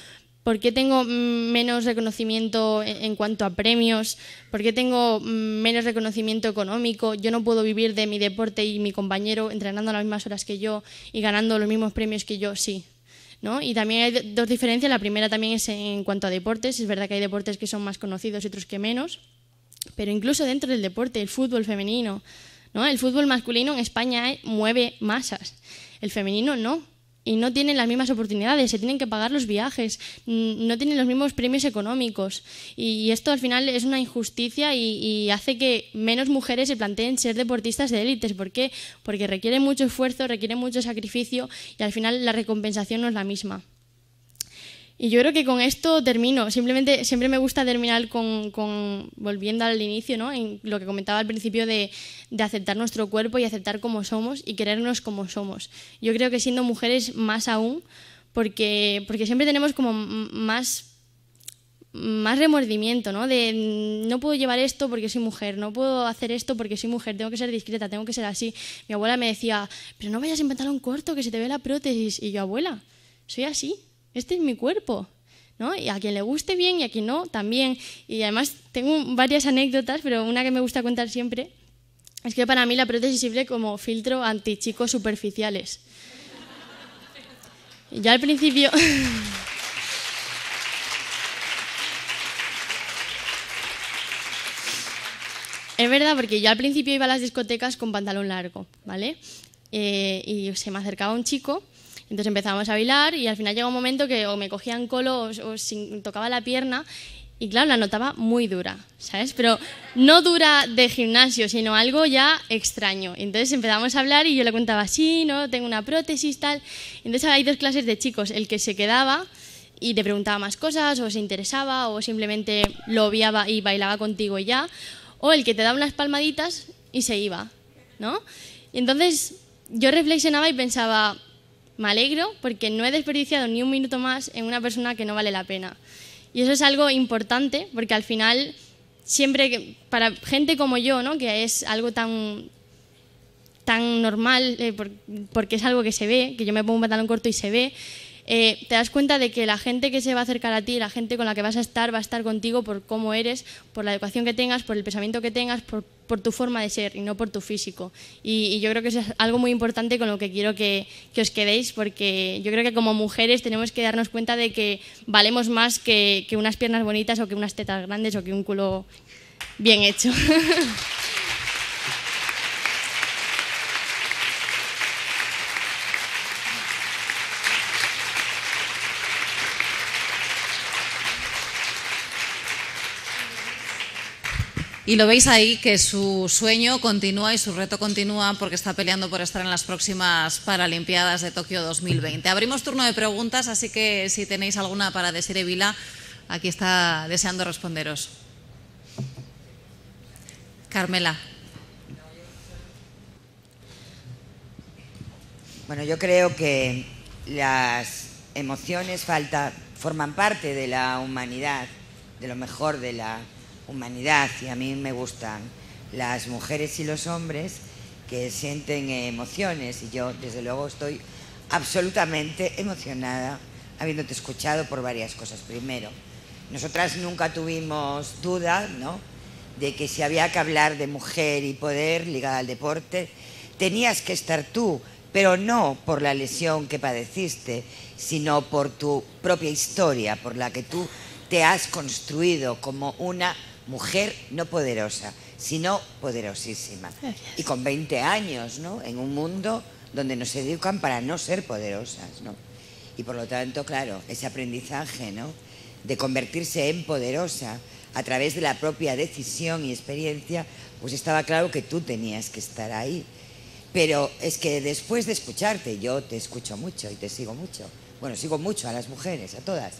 ¿Por qué tengo menos reconocimiento en cuanto a premios? ¿Por qué tengo menos reconocimiento económico? Yo no puedo vivir de mi deporte y mi compañero entrenando a las mismas horas que yo y ganando los mismos premios que yo, sí. ¿No? Y también hay dos diferencias. La primera también es en cuanto a deportes. Es verdad que hay deportes que son más conocidos y otros que menos. Pero incluso dentro del deporte, el fútbol femenino, ¿no? El fútbol masculino en España mueve masas, el femenino no. Y no tienen las mismas oportunidades, se tienen que pagar los viajes, mm, no tienen los mismos premios económicos. Y esto al final es una injusticia y, y hace que menos mujeres se planteen ser deportistas de élites. ¿Por qué? Porque requiere mucho esfuerzo, requiere mucho sacrificio y al final la recompensación no es la misma. Y yo creo que con esto termino. Simplemente siempre me gusta terminar con, volviendo al inicio, ¿no? En lo que comentaba al principio de, aceptar nuestro cuerpo y aceptar como somos y querernos como somos. Yo creo que siendo mujeres más aún, porque, porque siempre tenemos como más más remordimiento, ¿no? De no puedo llevar esto porque soy mujer, no puedo hacer esto porque soy mujer, tengo que ser discreta, tengo que ser así. Mi abuela me decía, pero no vayas inventar un corto que se te ve la prótesis. Y yo, abuela, soy así, este es mi cuerpo. ¿No? Y a quien le guste bien y a quien no, también. Y además tengo varias anécdotas, pero una que me gusta contar siempre es que para mí la prótesis sirve como filtro anti chicos superficiales. ya al principio... es verdad, porque yo al principio iba a las discotecas con pantalón largo, ¿vale? Eh, y se me acercaba un chico entonces empezábamos a bailar y al final llegó un momento que o me cogían colo o, tocaba la pierna y claro, la notaba muy dura, ¿sabes? Pero no dura de gimnasio, sino algo ya extraño. Entonces empezamos a hablar y yo le contaba, sí, no, tengo una prótesis, tal. Entonces hay dos clases de chicos, el que se quedaba y te preguntaba más cosas o se interesaba o simplemente lo obviaba y bailaba contigo y ya, o el que te da unas palmaditas y se iba, ¿no? entonces yo reflexionaba y pensaba, me alegro porque no he desperdiciado ni un minuto más en una persona que no vale la pena. Y eso es algo importante porque al final siempre para gente como yo, ¿no? que es algo tan tan normal eh, porque es algo que se ve, que yo me pongo un pantalón corto y se ve, eh, te das cuenta de que la gente que se va a acercar a ti, la gente con la que vas a estar, va a estar contigo por cómo eres, por la educación que tengas, por el pensamiento que tengas, por, tu forma de ser y no por tu físico. Y, yo creo que eso es algo muy importante con lo que quiero que, os quedéis, porque yo creo que como mujeres tenemos que darnos cuenta de que valemos más que unas piernas bonitas o que unas tetas grandes o que un culo bien hecho. Y lo veis ahí que su sueño continúa y su reto continúa porque está peleando por estar en las próximas Paralimpiadas de Tokio 2020. Abrimos turno de preguntas, así que si tenéis alguna para decir Evila, aquí está deseando responderos. Carmela. Bueno, yo creo que las emociones forman parte de la humanidad, de lo mejor de la humanidad y a mí me gustan las mujeres y los hombres que sienten emociones y yo desde luego estoy absolutamente emocionada habiéndote escuchado por varias cosas. Primero, nosotras nunca tuvimos duda, De que si había que hablar de mujer y poder ligada al deporte, tenías que estar tú, pero no por la lesión que padeciste, sino por tu propia historia, por la que tú te has construido como una mujer no poderosa, sino poderosísima. Y con 20 años, ¿no? En un mundo donde nos educan para no ser poderosas, ¿no? Y por lo tanto, claro, ese aprendizaje, ¿no? De convertirse en poderosa a través de la propia decisión y experiencia, pues estaba claro que tú tenías que estar ahí. Pero es que después de escucharte, yo te escucho mucho y te sigo mucho. Bueno, sigo mucho a las mujeres, a todas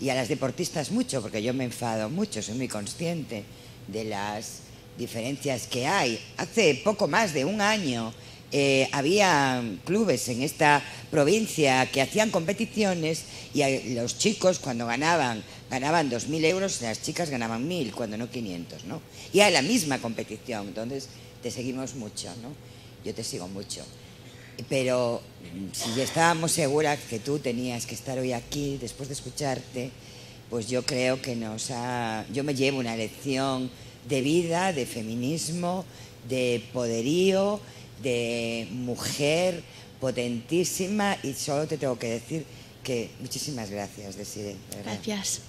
y a las deportistas mucho, porque yo me enfado mucho, soy muy consciente de las diferencias que hay. Hace poco más de un año eh, había clubes en esta provincia que hacían competiciones y los chicos cuando ganaban ganaban 2.000 euros, las chicas ganaban 1.000, cuando no 500, ¿no? Y hay la misma competición, entonces te seguimos mucho, ¿no? Yo te sigo mucho. Pero mm, si estábamos seguras que tú tenías que estar hoy aquí después de escucharte, pues yo creo que nos ha... Yo me llevo una lección de vida, de feminismo, de poderío, de mujer potentísima y solo te tengo que decir que muchísimas gracias, Desiree. Gracias.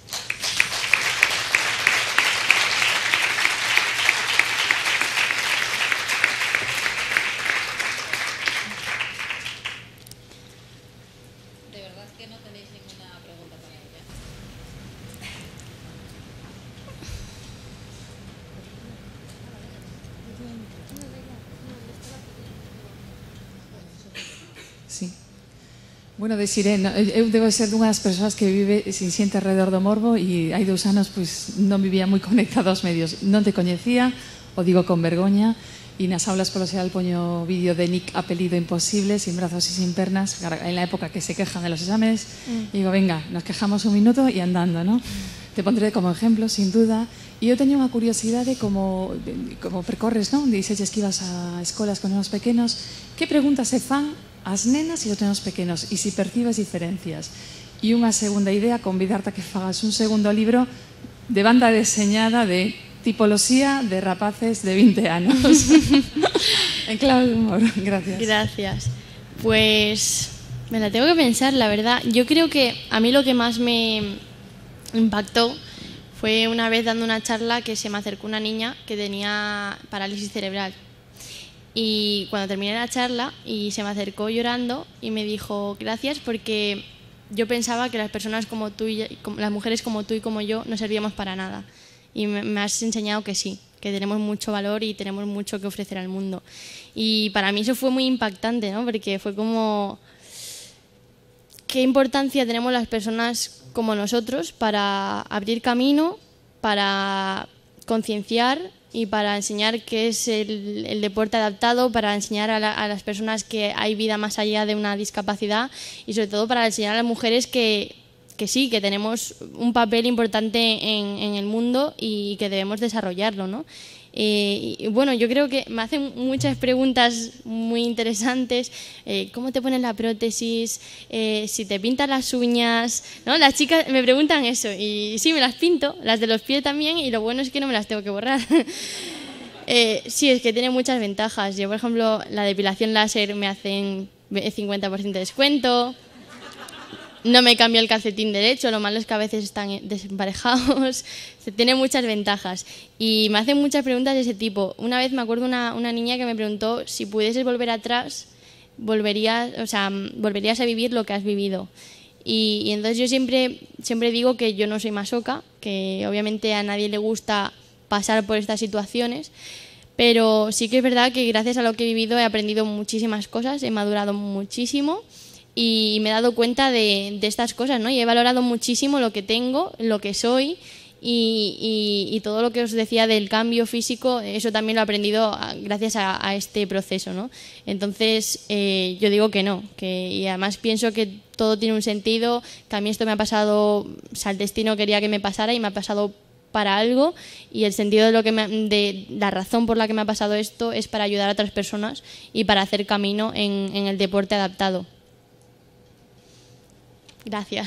Bueno, de Sirena, eu debo ser dunhas persoas que vive sin xente alrededor do morbo e hai dous anos pois non vivía moi conectado aos medios. Non te coñecía, o digo con vergoña, e nas aulas polo xeral poño vídeo de Nick apelido imposible, sin brazos e sin pernas, en la época que se quejan de los exámenes, mm. e digo, venga, nos quejamos un minuto e andando, ¿no? Te pondré como ejemplo, sin duda, E eu teño unha curiosidade como, como percorres, non? Dices que ibas a escolas con os pequenos. Que preguntas se fan as nenas y e los nenos pequeños, y e si percibes diferencias. Y e una segunda idea, convidarte a que fagas un segundo libro de banda diseñada de tipología de rapaces de 20 años. en clave de humor, gracias. Gracias. Pues me la tengo que pensar, la verdad. Yo creo que a mí lo que más me impactó fue una vez dando una charla que se me acercó una niña que tenía parálisis cerebral. Y cuando terminé la charla y se me acercó llorando y me dijo, gracias porque yo pensaba que las personas como tú, y, las mujeres como tú y como yo, no servíamos para nada. Y me, has enseñado que sí, que tenemos mucho valor y tenemos mucho que ofrecer al mundo. Y para mí eso fue muy impactante, ¿no? Porque fue como, qué importancia tenemos las personas como nosotros para abrir camino, para concienciar y para enseñar qué es el, deporte adaptado, para enseñar a, las personas que hay vida más allá de una discapacidad y sobre todo para enseñar a las mujeres que, sí, que tenemos un papel importante en, en el mundo y que debemos desarrollarlo, ¿no? Eh, y bueno, yo creo que me hacen muchas preguntas muy interesantes. Eh, ¿Cómo te pones la prótesis? Eh, si te pintas las uñas. ¿no? Las chicas me preguntan eso y sí, me las pinto, las de los pies también y lo bueno es que no me las tengo que borrar. sí, es que tiene muchas ventajas. Yo, por ejemplo, la depilación láser me hacen 50% de descuento no me cambio el calcetín derecho, lo malo es que a veces están desemparejados, se tiene muchas ventajas. Y me hacen muchas preguntas de ese tipo. Una vez me acuerdo una, una niña que me preguntó si pudieses volver atrás, volverías, o sea, volverías a vivir lo que has vivido. Y, entonces yo siempre, siempre digo que yo no soy masoca, que obviamente a nadie le gusta pasar por estas situaciones, pero sí que es verdad que gracias a lo que he vivido he aprendido muchísimas cosas, he madurado muchísimo y me he dado cuenta de, estas cosas, ¿no? Y he valorado muchísimo lo que tengo, lo que soy y, todo lo que os decía del cambio físico, eso también lo he aprendido gracias a, este proceso, ¿no? Entonces, eh, yo digo que no, que, y además pienso que todo tiene un sentido, que a mí esto me ha pasado, o sea, el destino quería que me pasara y me ha pasado para algo y el sentido de lo que de la razón por la que me ha pasado esto es para ayudar a otras personas y para hacer camino en el deporte adaptado. Gracias.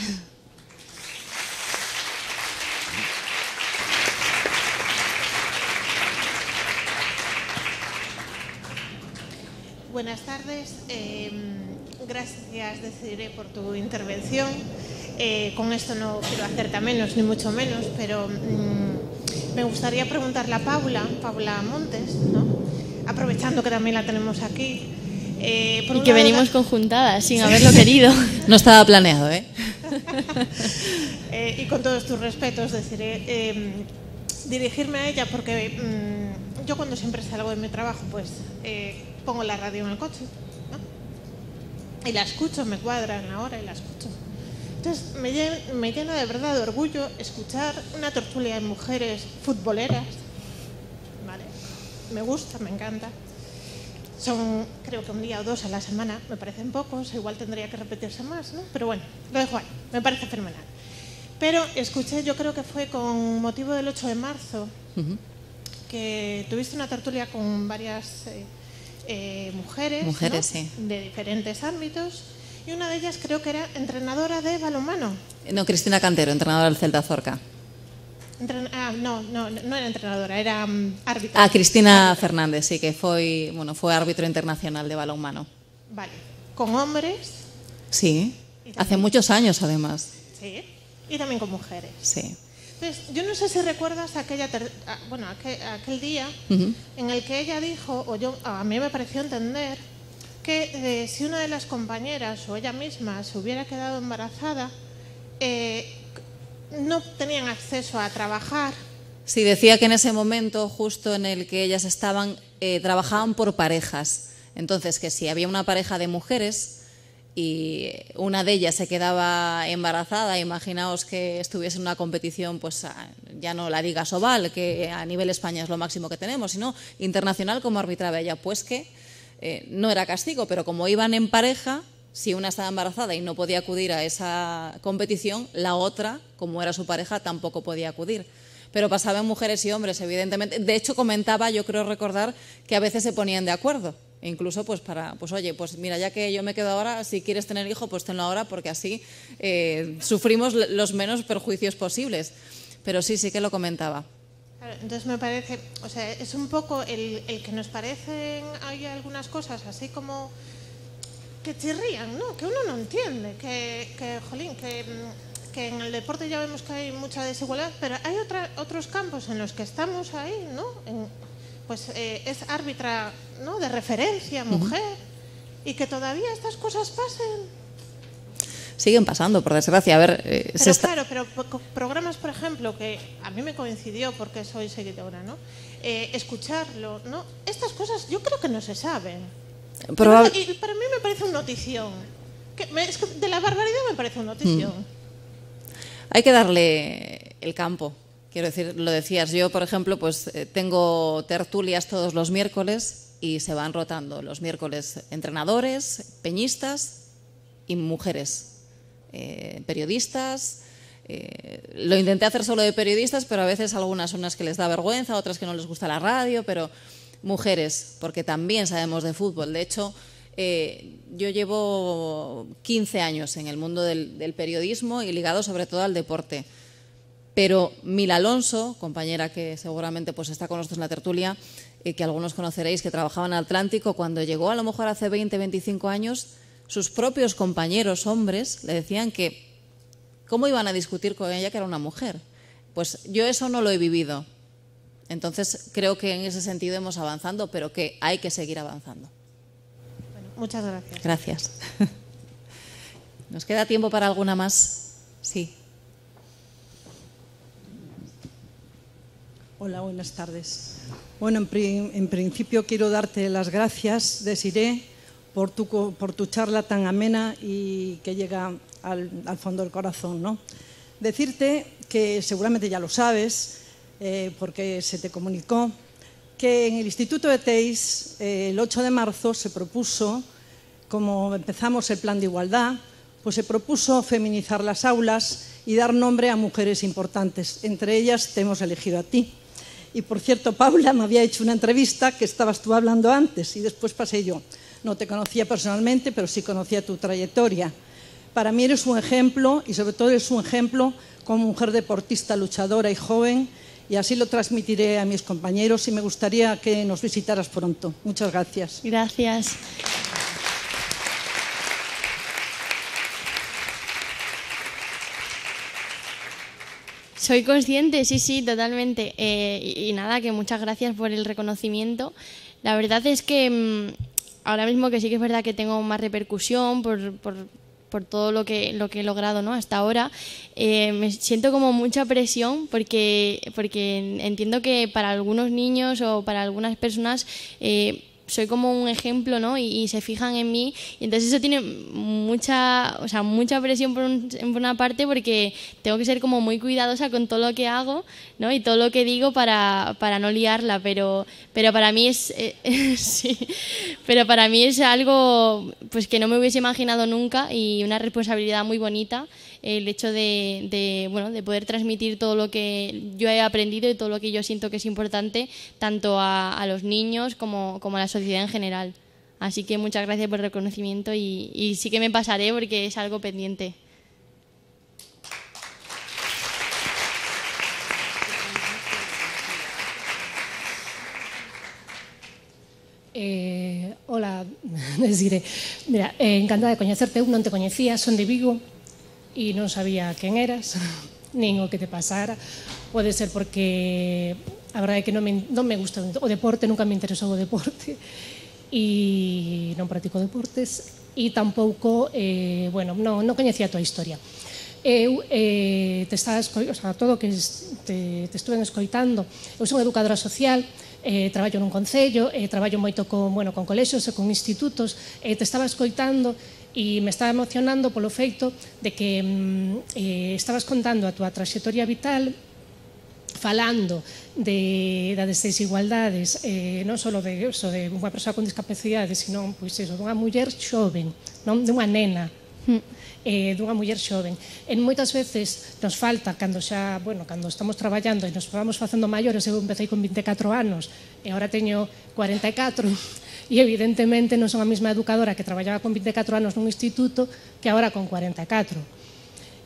Buenas tardes. Em, gracias, Desiree, por tu intervención. Eh, con esto no quiero hacerte menos, ni mucho menos, pero mm, me gustaría preguntarle a Paula, Paula Montes, aprovechando que también la tenemos aquí, eh, y que venimos conjuntadas sin haberlo querido. No estaba planeado, ¿eh? ¿eh? y con todos tus respetos, em, dirigirme a ella porque mm, yo cuando siempre salgo de mi trabajo, pues eh, pongo la radio en el coche y la escucho, me cuadran ahora y la escucho. Entonces me llena, me llena de verdad de orgullo escuchar una tertulia de mujeres futboleras. ¿vale? Me gusta, me encanta son, creo que un día o dos a la semana, me parecen pocos, igual tendría que repetirse más, ¿no? Pero bueno, lo dejo ahí, me parece fenomenal. Pero escuché, yo creo que fue con motivo del 8 de marzo, que tuviste una tertulia con varias eh, eh, mujeres, mujeres de diferentes ámbitos, y una de ellas creo que era entrenadora de balonmano. No, Cristina Cantero, entrenadora del Celta Zorca. Ah, no, no, no era entrenadora, era mm, árbitra. Ah, Cristina Fernández, sí, que fue bueno, fue árbitro internacional de balón humano. Vale. ¿Con hombres? Sí, hace muchos años además. Sí, y también con mujeres. Sí. Entonces, yo no sé si recuerdas aquella ah, bueno, aquel, día en el que ella dijo, o yo a mí me pareció entender, que eh, si una de las compañeras o ella misma se hubiera quedado embarazada, eh, no tenían acceso a trabajar. Sí, decía que en ese momento justo en el que ellas estaban, eh, trabajaban por parejas. Entonces, que si había una pareja de mujeres y una de ellas se quedaba embarazada, imaginaos que estuviese en una competición, pues ya no la digas oval, que a nivel España es lo máximo que tenemos, sino internacional como arbitraba ella, pues que eh, no era castigo, pero como iban en pareja, si una estaba embarazada y no podía acudir a esa competición, la otra, como era su pareja, tampoco podía acudir. Pero pasaba en mujeres y hombres, evidentemente. De hecho, comentaba, yo creo recordar, que a veces se ponían de acuerdo. incluso, pues para, pues oye, pues mira, ya que yo me quedo ahora, si quieres tener hijo, pues tenlo ahora, porque así eh, sufrimos los menos perjuicios posibles. Pero sí, sí que lo comentaba. Entonces me parece, o sea, es un poco el, el que nos parecen, hay algunas cosas así como que chirrían, que uno no entiende, que, que jolín, que, que, en el deporte ya vemos que hay mucha desigualdad, pero hay otros campos en los que estamos ahí, ¿no? pues eh, es árbitra ¿no? de referencia, mujer, y que todavía estas cosas pasen siguen pasando, por desgracia. A ver, eh, pero claro, pero programas, por ejemplo, que a mí me coincidió porque soy seguidora, ¿no? Eh, escucharlo, ¿no? Estas cosas yo creo que no se saben para mí me parece un notición. es que de la barbaridad me parece un notición. Mm. Hay que darle el campo. Quiero decir, lo decías, yo, por ejemplo, pues eh, tengo tertulias todos los miércoles y se van rotando los miércoles entrenadores, peñistas y mujeres, eh, periodistas. Eh, lo intenté hacer solo de periodistas, pero a veces algunas son las que les da vergüenza, otras que no les gusta la radio, pero mujeres, porque también sabemos de fútbol. De hecho, eh, yo llevo 15 años en el mundo del, periodismo y ligado sobre todo al deporte. Pero Mil Alonso, compañera que seguramente pues, está con nosotros en la tertulia, eh, que algunos conoceréis, que trabajaba en Atlántico, cuando llegó a lo mejor hace 20, 25 años, sus propios compañeros hombres le decían que cómo iban a discutir con ella que era una mujer. Pues yo eso no lo he vivido, entonces, creo que en ese sentido hemos avanzado, pero que hay que seguir avanzando. muchas gracias. Gracias. ¿Nos queda tiempo para alguna más? Sí. Hola, buenas tardes. Bueno, en, principio quiero darte las gracias, Desiré, por tu, por tu charla tan amena y que llega al, al fondo del corazón. Decirte que seguramente ya lo sabes, eh, porque se te comunicó, que en el Instituto de TEIS eh, el 8 de marzo se propuso, como empezamos el plan de igualdad, pues se propuso feminizar las aulas y dar nombre a mujeres importantes. Entre ellas te hemos elegido a ti. Y por cierto, Paula me había hecho una entrevista que estabas tú hablando antes y después pasé yo. No te conocía personalmente, pero sí conocía tu trayectoria. Para mí eres un ejemplo y sobre todo eres un ejemplo como mujer deportista, luchadora y joven y así lo transmitiré a mis compañeros y me gustaría que nos visitaras pronto. Muchas gracias. Gracias. Soy consciente, sí, sí, totalmente. Eh, y, nada, que muchas gracias por el reconocimiento. La verdad es que mm, ahora mismo que sí que es verdad que tengo más repercusión por por todo lo que, lo que he logrado ¿no? hasta ahora, eh, me siento como mucha presión porque, porque entiendo que para algunos niños o para algunas personas eh, soy como un ejemplo, ¿no? Y, se fijan en mí. Y entonces eso tiene mucha, o sea, mucha presión por, una parte porque tengo que ser como muy cuidadosa con todo lo que hago, ¿no? Y todo lo que digo para, para no liarla, pero, pero para mí es, eh, sí, pero para mí es algo pues que no me hubiese imaginado nunca y una responsabilidad muy bonita el hecho de, poder transmitir todo lo que yo he aprendido y todo lo que yo siento que es importante, tanto a, los niños como, a la sociedad en general. Así que muchas gracias por el reconocimiento y, sí que me pasaré porque es algo pendiente. Eh, hola, Mira, eh, encantada de conocerte. No te conocía, son de Vigo, e non sabía quen eras, nin o que te pasara. Pode ser porque a verdade é que non me, non me gusta o deporte, nunca me interesou o deporte e non practico deportes e tampouco, eh, bueno, non, non coñecía a tua historia. Eu eh, te estaba o sea, todo o que te, te estuve escoitando, eu son educadora social, eh, traballo nun concello, eh, traballo moito con, bueno, con colexos e con institutos, eh, te estaba escoitando e me estaba emocionando polo feito de que mm, eh, estabas contando a túa traxectoria vital falando de, das desigualdades eh, non só de, eso, de unha persoa con discapacidade sino pois, eso, dunha muller xoven non dunha nena mm. eh, dunha muller xoven en moitas veces nos falta cando xa bueno, cando estamos traballando e nos vamos facendo maiores eu empecé con 24 anos e agora teño 44 e evidentemente non son a mesma educadora que traballaba con 24 anos nun instituto que agora con 44.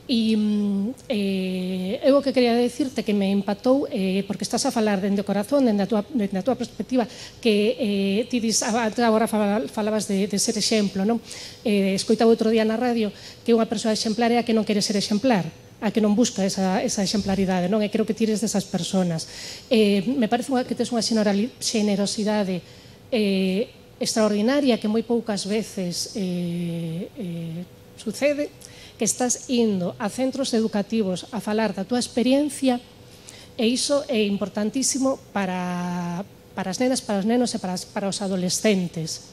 E mm, eh, eu o que quería decirte que me impactou eh, porque estás a falar dende o corazón, dende a tua, dende a tua perspectiva que eh, ti dis, agora falabas de, de ser exemplo non? Eh, escoitaba outro día na radio que unha persoa exemplar é a que non quere ser exemplar a que non busca esa, esa exemplaridade non? e creo que tires desas personas eh, me parece unha, que tes unha xenerosidade eh, extraordinaria que moi poucas veces eh, eh, sucede, que estás indo a centros educativos a falar da túa experiencia e iso é importantísimo para, para as nenas, para os nenos e para, as, para os adolescentes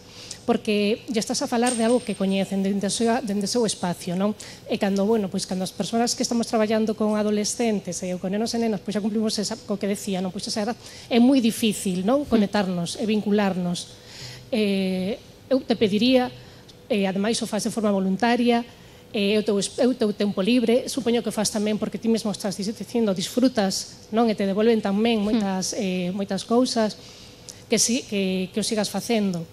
porque lle estás a falar de algo que coñecen dende o seu, dende seu espacio, non? E cando, bueno, pois cando as persoas que estamos traballando con adolescentes e con nenos e nenas, pois xa cumplimos esa, co que decía, non? Pois esa edad é moi difícil, non? Conectarnos e vincularnos. Eh, eu te pediría, eh, ademais o faz de forma voluntaria, e o teu, eu teu tempo libre, supoño que faz tamén porque ti mesmo estás dicindo, disfrutas, non? E te devolven tamén hmm. moitas, eh, moitas cousas que, si, que, que o sigas facendo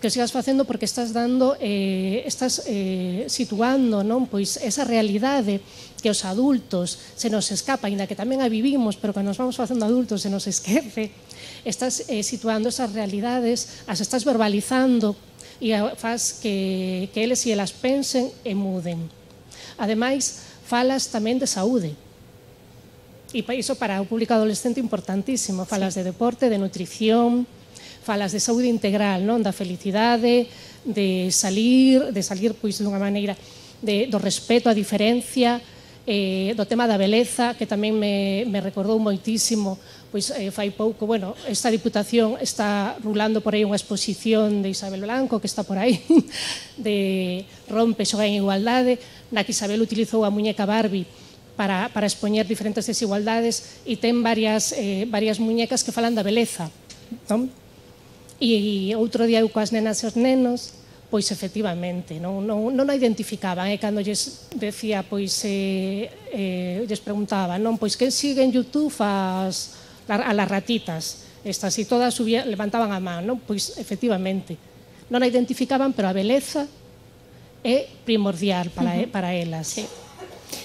que sigas facendo porque estás dando eh, estás eh, situando non pois esa realidade que os adultos se nos escapa, ainda que tamén a vivimos, pero que nos vamos facendo adultos se nos esquece, estás eh, situando esas realidades, as estás verbalizando e faz que, que eles e elas pensen e muden. Ademais, falas tamén de saúde, E iso para o público adolescente importantísimo. Falas sí. de deporte, de nutrición, falas de saúde integral, non da felicidade, de salir, de salir pois dunha maneira de, do respeto á diferencia, eh, do tema da beleza, que tamén me, me recordou moitísimo pois eh, fai pouco, bueno, esta diputación está rulando por aí unha exposición de Isabel Blanco, que está por aí, de Rompe, xoga en igualdade, na que Isabel utilizou a muñeca Barbie para, para expoñer diferentes desigualdades e ten varias, eh, varias muñecas que falan da beleza, non? E outro día eu coas nenas e os nenos, pois efectivamente, non, non, non a identificaban, e eh, cando lles decía, pois, eh, eh, lles preguntaba, non, pois, quen siguen Youtube as, a las ratitas? Estas, e todas subía, levantaban a man, non? Pois, efectivamente, non a identificaban, pero a beleza é primordial para, uh -huh. para elas. Sí.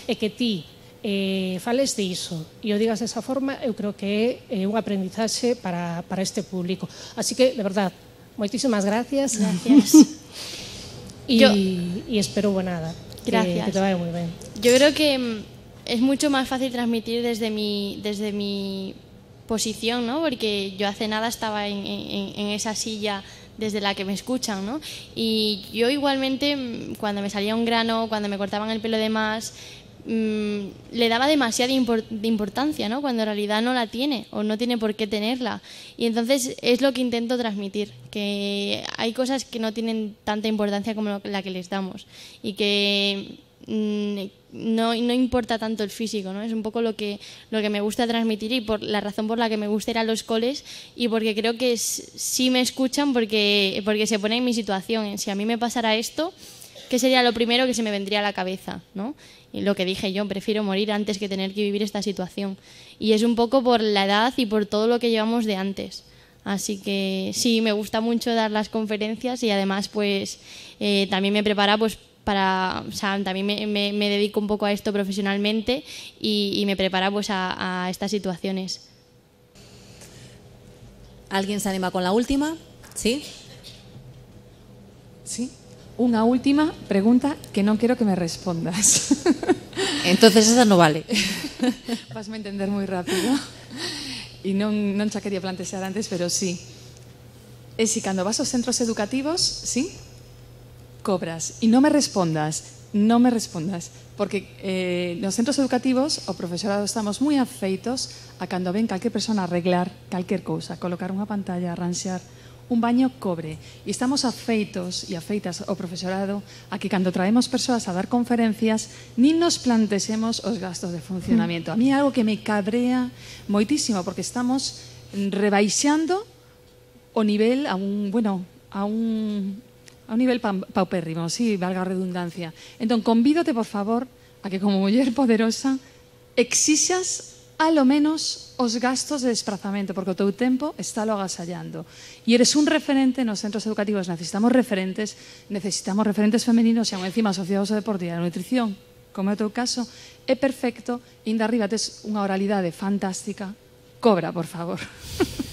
E que ti eh, fales iso ...y o digas de esa forma, ...yo creo que es un aprendizaje para, este público. Así que, de verdad, muchísimas gracias. Gracias. y, espero, buena. gracias. Que, te vaya muy bien... Yo creo que mm, es mucho más fácil transmitir desde mi, desde mi posición, Porque yo hace nada estaba en, esa silla desde la que me escuchan, ¿no? Y yo igualmente, mm, cuando me salía un grano, cuando me cortaban el pelo de más, Mm, le daba demasiada importancia, ¿no? Cuando en realidad no la tiene o no tiene por qué tenerla. Y entonces es lo que intento transmitir, que hay cosas que no tienen tanta importancia como la que les damos y que mm, no, no, importa tanto el físico, ¿no? Es un poco lo que, lo que me gusta transmitir y por la razón por la que me gusta ir a los coles y porque creo que sí me escuchan porque, porque se ponen en mi situación. Si a mí me pasara esto, ¿qué sería lo primero que se me vendría a la cabeza, ¿no? lo que dije yo, prefiero morir antes que tener que vivir esta situación. Y es un poco por la edad y por todo lo que llevamos de antes. Así que sí, me gusta mucho dar las conferencias y además pues eh, también me prepara pues para, también me, dedico un poco a esto profesionalmente y, me prepara pues a, a estas situaciones. ¿Alguien se anima con la última? ¿Sí? ¿Sí? unha última pregunta que non quero que me respondas. Entonces esa non vale. Vas me entender moi rápido. E non, non xa quería plantexar antes, pero sí. E si cando vas aos centros educativos, sí, cobras. E non me respondas, non me respondas. Porque eh, nos centros educativos o profesorado estamos moi afeitos a cando ven calquer persona arreglar calquer cousa, colocar unha pantalla, arranxar, un baño cobre. E estamos afeitos e afeitas o profesorado a que cando traemos persoas a dar conferencias nin nos plantexemos os gastos de funcionamiento. A mí é algo que me cabrea moitísimo porque estamos rebaixando o nivel a un, bueno, a un a un nivel paupérrimo, sí, valga a redundancia. Entón, convídote, por favor, a que como muller poderosa exixas a lo menos os gastos de desplazamento, porque o teu tempo está lo agasallando. E eres un referente nos centros educativos, necesitamos referentes, necesitamos referentes femeninos, e aún encima asociados ao deporte e a nutrición, como é o teu caso, é perfecto, e ainda arriba tes unha oralidade fantástica, cobra, por favor.